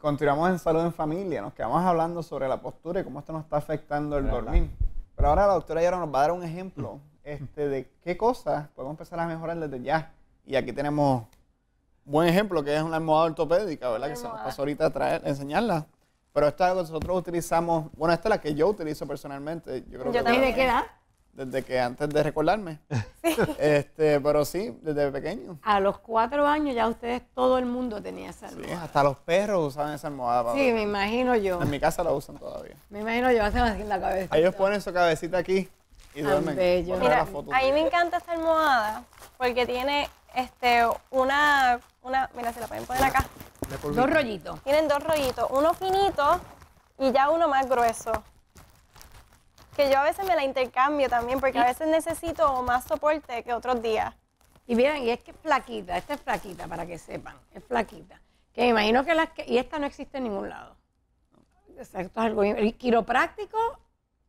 continuamos en salud en familia, nos quedamos hablando sobre la postura y cómo esto nos está afectando el dormir. Pero ahora la doctora Yara nos va a dar un ejemplo este, de qué cosas podemos empezar a mejorar desde ya. Y aquí tenemos buen ejemplo que es una almohada ortopédica, ¿verdad? que se nos pasó ahorita a traer, enseñarla. Pero esta que nosotros utilizamos, bueno, esta es la que yo utilizo personalmente. Yo, creo que también. ¿De qué desde que antes de recordarme. Este, pero sí, desde pequeño. A los cuatro años ya ustedes, todo el mundo tenía esa almohada. Sí, hasta los perros usaban esa almohada. sí, me imagino yo. En mi casa la usan todavía. Me imagino yo, hacen así la cabeza. Ellos ponen su cabecita aquí y duermen. Mira, a mí me encanta esta almohada porque tiene este una, una mira, se la pueden poner acá. Dos rollitos. Tienen dos rollitos, uno finito y ya uno más grueso que yo a veces me la intercambio también, porque a veces necesito más soporte que otros días. Y miren, y es que es flaquita, esta es flaquita, para que sepan, es flaquita. Que me imagino que las que, y esta no existe en ningún lado. Exacto, es algo, el quiropráctico,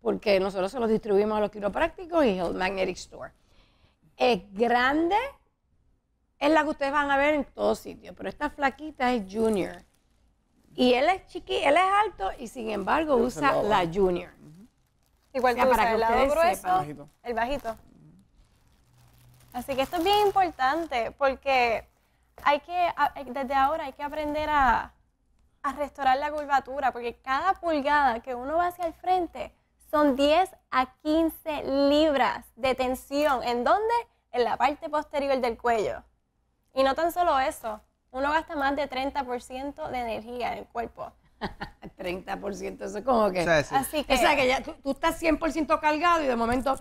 porque nosotros se los distribuimos a los quiroprácticos y el Magnetic Store. Es grande, es la que ustedes van a ver en todos sitios, pero esta flaquita es junior. Y él es chiqui, él es alto y sin embargo usa la junior. Igual para el lado grueso, el bajito. Así que esto es bien importante porque hay que, eh, desde ahora hay que aprender a, a, restaurar la curvatura, porque cada pulgada que uno va hacia el frente son 10 a 15 libras de tensión. ¿En dónde? En la parte posterior del cuello. Y no tan solo eso, uno gasta más de 30% de energía en el cuerpo. 30%, eso es como que. así que, o que ya tú, estás 100% cargado y de momento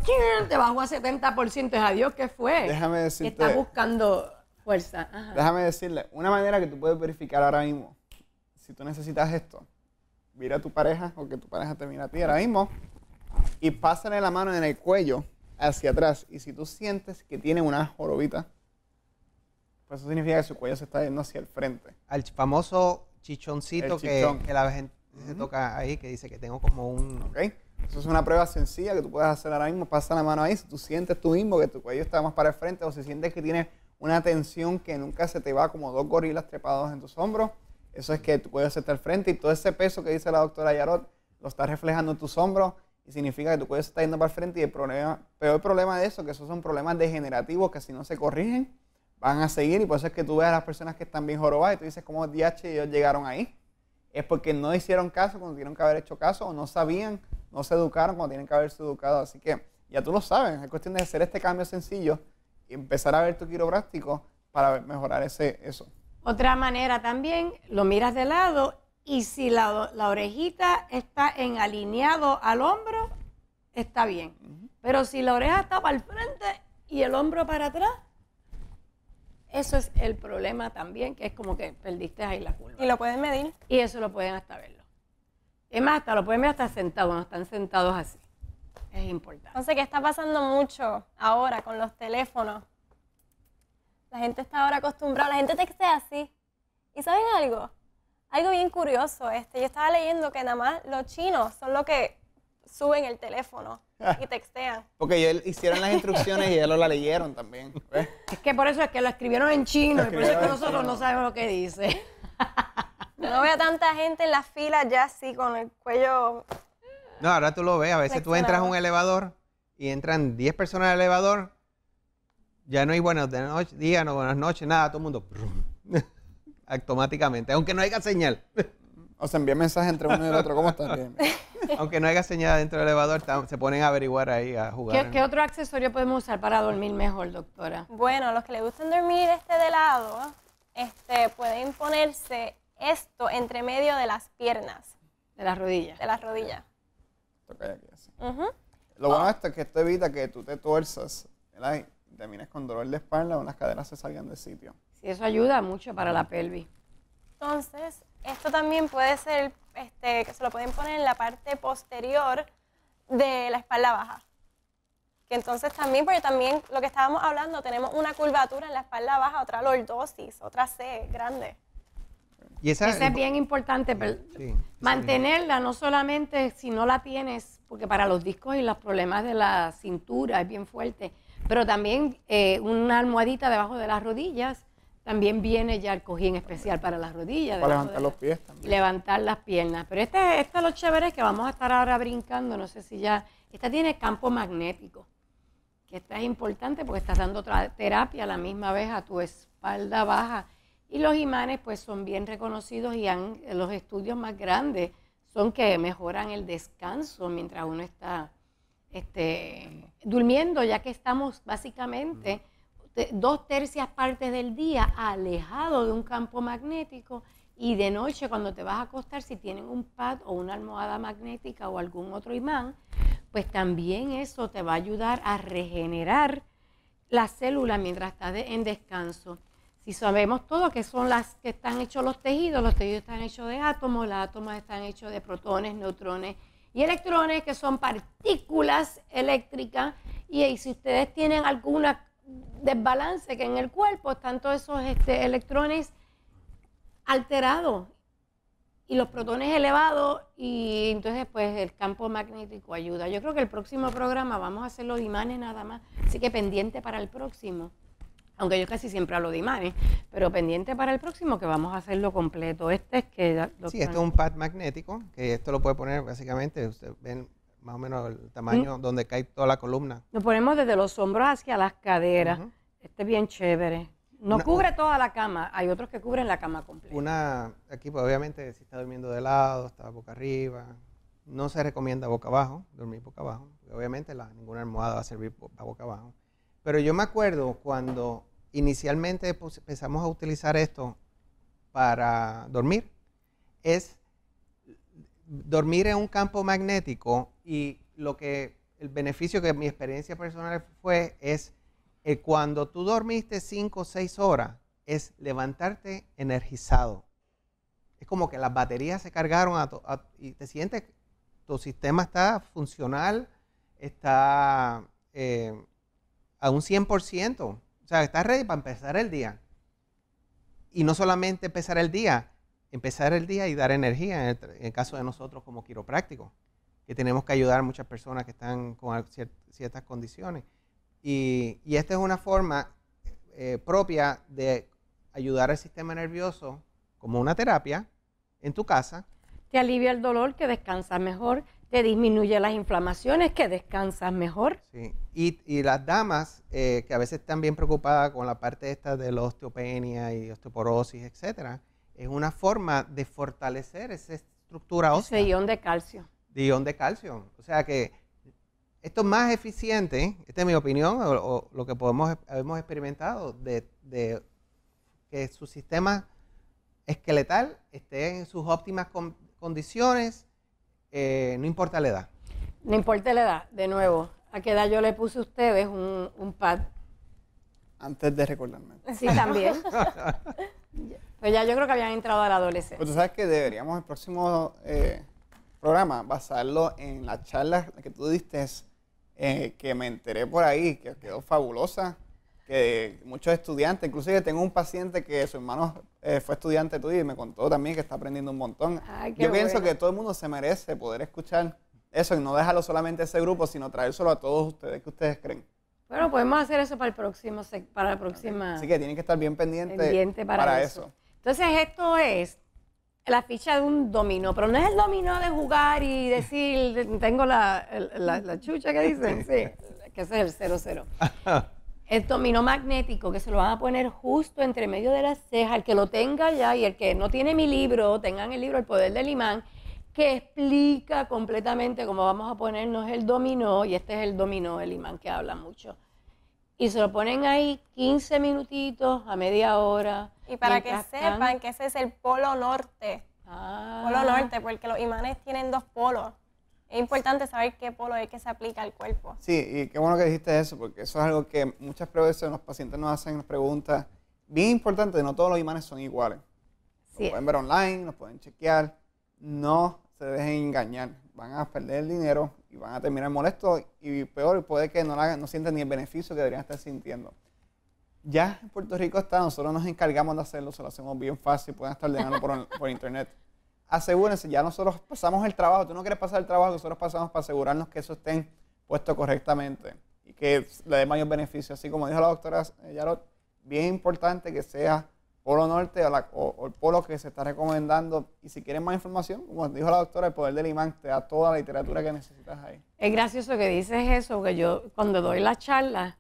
te bajó a 70%. Es adiós, que fue? Déjame decirte. Que estás buscando fuerza. Déjame decirle, una manera que tú puedes verificar ahora mismo, si tú necesitas esto, mira a tu pareja o que tu pareja te mira a ti ahora mismo y pásale la mano en el cuello hacia atrás. Y si tú sientes que tiene una jorobita, pues eso significa que su cuello se está yendo hacia el frente. Al famoso chichoncito que, la gente se toca ahí, que dice que tengo como un... Eso es una prueba sencilla que tú puedes hacer ahora mismo. Pasa la mano ahí. Si tú sientes tu mismo que tu cuello está más para el frente o si sientes que tienes una tensión que nunca se te va como dos gorilas trepados en tus hombros, eso es que tu cuello se está al frente y todo ese peso que dice la doctora Yarot lo está reflejando en tus hombros y significa que tu cuello se está yendo para el frente y el problema, peor problema de eso, que esos son problemas degenerativos que si no se corrigen, van a seguir y por eso es que tú ves a las personas que están bien jorobadas y tú dices, ¿cómo DH ellos llegaron ahí? Es porque no hicieron caso cuando tienen que haber hecho caso o no sabían, no se educaron cuando tienen que haberse educado. Así que ya tú lo sabes, es cuestión de hacer este cambio sencillo y empezar a ver tu quiropráctico para mejorar ese, eso. Otra manera también, lo miras de lado y si la, la orejita está en alineado al hombro, está bien. Pero si la oreja está para el frente y el hombro para atrás, eso es el problema también, que es como que perdiste ahí la curva. ¿Y lo pueden medir? Y eso lo pueden hasta verlo. Es más, hasta lo pueden ver hasta sentado, cuando están sentados así. Es importante. Entonces, ¿qué está pasando mucho ahora con los teléfonos? La gente está ahora acostumbrada, la gente textea así. ¿Y saben algo? Algo bien curioso. Este, yo estaba leyendo que nada más los chinos son los que suben el teléfono y textean. Porque ellos hicieron las instrucciones y ellos la leyeron también. Es que por eso es que lo escribieron en chino y por eso es que nosotros no sabemos lo que dice. No veo tanta gente en la fila ya así con el cuello. No, ahora tú lo ves. A veces tú entras a un elevador y entran 10 personas al elevador. Ya no hay buenos días, no buenas noches, nada, todo el mundo. Automáticamente, aunque no haya señal. O sea, envía mensaje entre uno y el otro. ¿Cómo estás? aunque no haya señal dentro del elevador, se ponen a averiguar ahí, a jugar. ¿Qué, otro accesorio podemos usar para dormir mejor, doctora? Bueno, a los que les gustan dormir este de lado, este, pueden ponerse esto entre medio de las piernas. De las rodillas. De las rodillas. Lo bueno oh. esto es que esto evita que tú te tuerzas y termines con dolor de espalda o las caderas se salgan de sitio. Sí, eso ayuda mucho para la pelvis. Entonces, esto también puede ser, este, que se lo pueden poner en la parte posterior de la espalda baja. Que entonces también, porque también lo que estábamos hablando, tenemos una curvatura en la espalda baja, otra lordosis, otra C grande. Y esa, es bien importante, mantenerla, no solamente si no la tienes, porque para los discos y los problemas de la cintura es bien fuerte, pero también eh, una almohadita debajo de las rodillas también viene ya el cojín especial para las rodillas. Para levantar los pies también. Levantar las piernas. Pero este, es este lo chévere que vamos a estar ahora brincando, no sé si ya... Esta tiene campo magnético, que esta es importante porque estás dando otra terapia a la misma vez a tu espalda baja. Y los imanes pues son bien reconocidos y han, los estudios más grandes son que mejoran el descanso mientras uno está este, durmiendo, ya que estamos básicamente dos tercias partes del día alejado de un campo magnético y de noche cuando te vas a acostar, si tienen un pad o una almohada magnética o algún otro imán, pues también eso te va a ayudar a regenerar las célula mientras estás en descanso. Si sabemos todo que son las que están hechos los tejidos, los tejidos están hechos de átomos, los átomos están hechos de protones, neutrones y electrones, que son partículas eléctricas. y si ustedes tienen alguna desbalance que en el cuerpo están todos esos este, electrones alterados y los protones elevados y entonces pues el campo magnético ayuda. Yo creo que el próximo programa vamos a hacer los imanes nada más, así que pendiente para el próximo. Aunque yo casi siempre hablo de imanes, pero pendiente para el próximo que vamos a hacerlo completo. Este es que... sí, esto es un pad magnético, que esto lo puede poner básicamente, usted ven más o menos el tamaño donde cae toda la columna. Nos ponemos desde los hombros hacia las caderas. Este es bien chévere. No cubre toda la cama, hay otros que cubren la cama completa. Una, aquí pues, obviamente si está durmiendo de lado, está boca arriba, no se recomienda boca abajo, dormir boca abajo. Obviamente ninguna almohada va a servir para boca abajo. Pero yo me acuerdo cuando inicialmente empezamos a utilizar esto para dormir, es dormir en un campo magnético y lo que el beneficio que mi experiencia personal fue es que cuando tú dormiste cinco o seis horas, es levantarte energizado. Es como que las baterías se cargaron y te sientes, tu sistema está funcional, está eh, a un 100%. O sea, estás ready para empezar el día. Y no solamente empezar el día, empezar el día y dar energía, en el, caso de nosotros como quiroprácticos, que tenemos que ayudar a muchas personas que están con ciertas condiciones. Y, esta es una forma eh, propia de ayudar al sistema nervioso como una terapia en tu casa. Te alivia el dolor, que descansa mejor, te disminuye las inflamaciones, que descansa mejor. y, las damas, eh, que a veces están bien preocupadas con la parte esta de la osteopenia y osteoporosis, etcétera, es una forma de fortalecer esa estructura ósea. Ese ion de calcio. De ion de calcio. O sea que esto es más eficiente, esta es mi opinión, o, lo que podemos, hemos experimentado, de, que su sistema esqueletal esté en sus óptimas condiciones, eh, no importa la edad. No importa la edad, de nuevo. ¿A qué edad yo le puse a ustedes un, un pad? Antes de recordarme. Sí, también. Pues ya yo creo que habían entrado a la adolescencia. Pero pues tú sabes que deberíamos el próximo eh, programa basarlo en la charla que tú diste, eh, que me enteré por ahí, que quedó fabulosa, que muchos estudiantes, inclusive tengo un paciente que su hermano eh, fue estudiante tuyo y me contó también que está aprendiendo un montón. yo pienso que todo el mundo se merece poder escuchar eso y no dejarlo solamente a ese grupo, sino traérselo a todos ustedes que ustedes creen. Bueno, podemos hacer eso para el próximo, para la próxima. Así que tienen que estar bien pendientes pendiente para, eso. Entonces esto es la ficha de un dominó, pero no es el dominó de jugar y decir, tengo la, la, chucha que dicen, que ese es el 00. el dominó magnético que se lo van a poner justo entre medio de las cejas, el que lo tenga ya y el que no tiene mi libro, tengan el libro El Poder del Imán que explica completamente cómo vamos a ponernos el dominó, y este es el dominó, el imán que habla mucho. Y se lo ponen ahí 15 minutitos a media hora. Y para que sepan que ese es el polo norte. Ah. Polo norte, porque los imanes tienen dos polos. Es importante saber qué polo es que se aplica al cuerpo. Sí, y qué bueno que dijiste eso, porque eso es algo que muchas veces los pacientes nos hacen, nos preguntan. Bien importante, no todos los imanes son iguales. Los pueden ver online, los pueden chequear no se dejen engañar. Van a perder el dinero y van a terminar molestos y peor, puede que no, la, no sientan ni el beneficio que deberían estar sintiendo. Ya en Puerto Rico está, nosotros nos encargamos de hacerlo, se lo hacemos bien fácil, pueden estar ordenando por, por internet. Asegúrense, ya nosotros pasamos el trabajo, tú no quieres pasar el trabajo, nosotros pasamos para asegurarnos que eso esté puesto correctamente y que le dé mayor beneficio. Así como dijo la doctora eh, Yarot, bien importante que sea polo norte o, el polo que se está recomendando. Y si quieres más información, como dijo la doctora, el poder del imán te da toda la literatura que necesitas ahí. Es gracioso que dices eso, porque yo cuando doy las charlas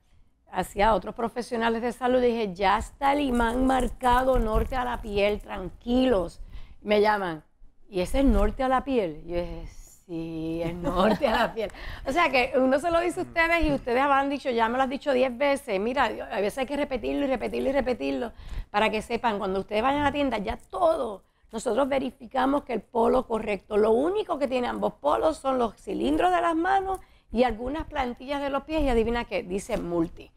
hacia otros profesionales de salud dije, ya está el imán marcado norte a la piel, tranquilos. Me llaman, ¿y ese es norte a la piel? Y yo dije, Sí, el norte a la piel. O sea que uno se lo dice a ustedes y mm. ustedes habrán dicho, ya me lo has dicho diez veces. Mira, a veces hay que repetirlo y repetirlo y repetirlo para que sepan. Cuando ustedes vayan a la tienda, ya todo. Nosotros verificamos que el polo correcto. Lo único que tiene ambos polos son los cilindros de las manos y algunas plantillas de los pies. Y adivina qué, dice multi.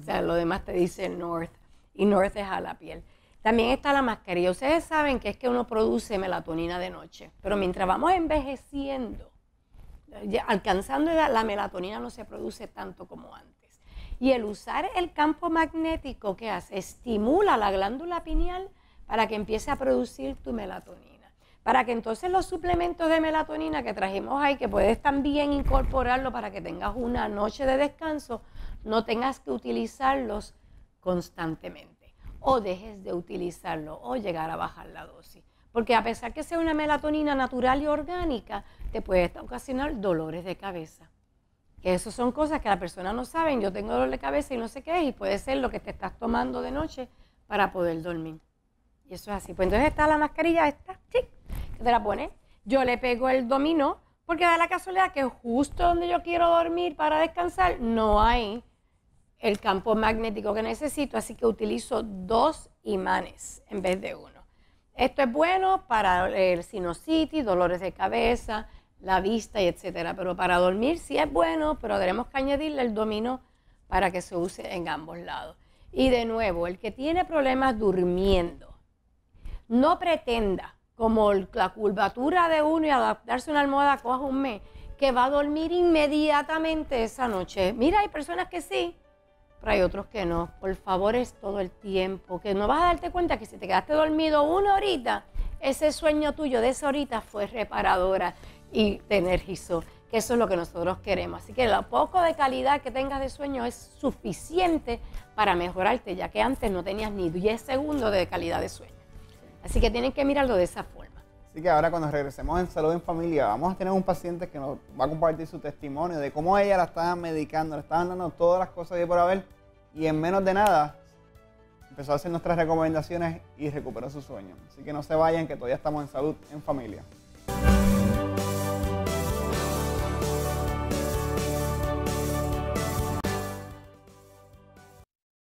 O sea, lo demás te dice north. Y north es a la piel. También está la mascarilla. Ustedes saben que es que uno produce melatonina de noche, pero mientras vamos envejeciendo, alcanzando la melatonina no se produce tanto como antes. Y el usar el campo magnético que hace, estimula la glándula pineal para que empiece a producir tu melatonina. Para que entonces los suplementos de melatonina que trajimos ahí, que puedes también incorporarlo para que tengas una noche de descanso, no tengas que utilizarlos constantemente o dejes de utilizarlo o llegar a bajar la dosis. Porque a pesar que sea una melatonina natural y orgánica, te puede ocasionar dolores de cabeza. Que eso son cosas que la persona no sabe. Yo tengo dolor de cabeza y no sé qué es, y puede ser lo que te estás tomando de noche para poder dormir. Y eso es así. Pues entonces está la mascarilla esta, chic, que te la pones. Yo le pego el dominó, porque da la casualidad que justo donde yo quiero dormir para descansar, no hay el campo magnético que necesito, así que utilizo dos imanes en vez de uno. Esto es bueno para el sinusitis, dolores de cabeza, la vista y etcétera, pero para dormir sí es bueno, pero tenemos que añadirle el domino para que se use en ambos lados. Y de nuevo, el que tiene problemas durmiendo, no pretenda, como la curvatura de uno y adaptarse a una almohada coja un mes, que va a dormir inmediatamente esa noche. Mira, hay personas que sí, pero hay otros que no. Por favor, es todo el tiempo, que no vas a darte cuenta que si te quedaste dormido una horita, ese sueño tuyo de esa horita fue reparadora y te energizó, que eso es lo que nosotros queremos. Así que lo poco de calidad que tengas de sueño es suficiente para mejorarte, ya que antes no tenías ni 10 segundos de calidad de sueño. Así que tienen que mirarlo de esa forma. Así que ahora cuando regresemos en Salud en Familia, vamos a tener un paciente que nos va a compartir su testimonio de cómo ella la estaba medicando, le estaban dando todas las cosas de por haber y en menos de nada empezó a hacer nuestras recomendaciones y recuperó su sueño. Así que no se vayan que todavía estamos en Salud en Familia.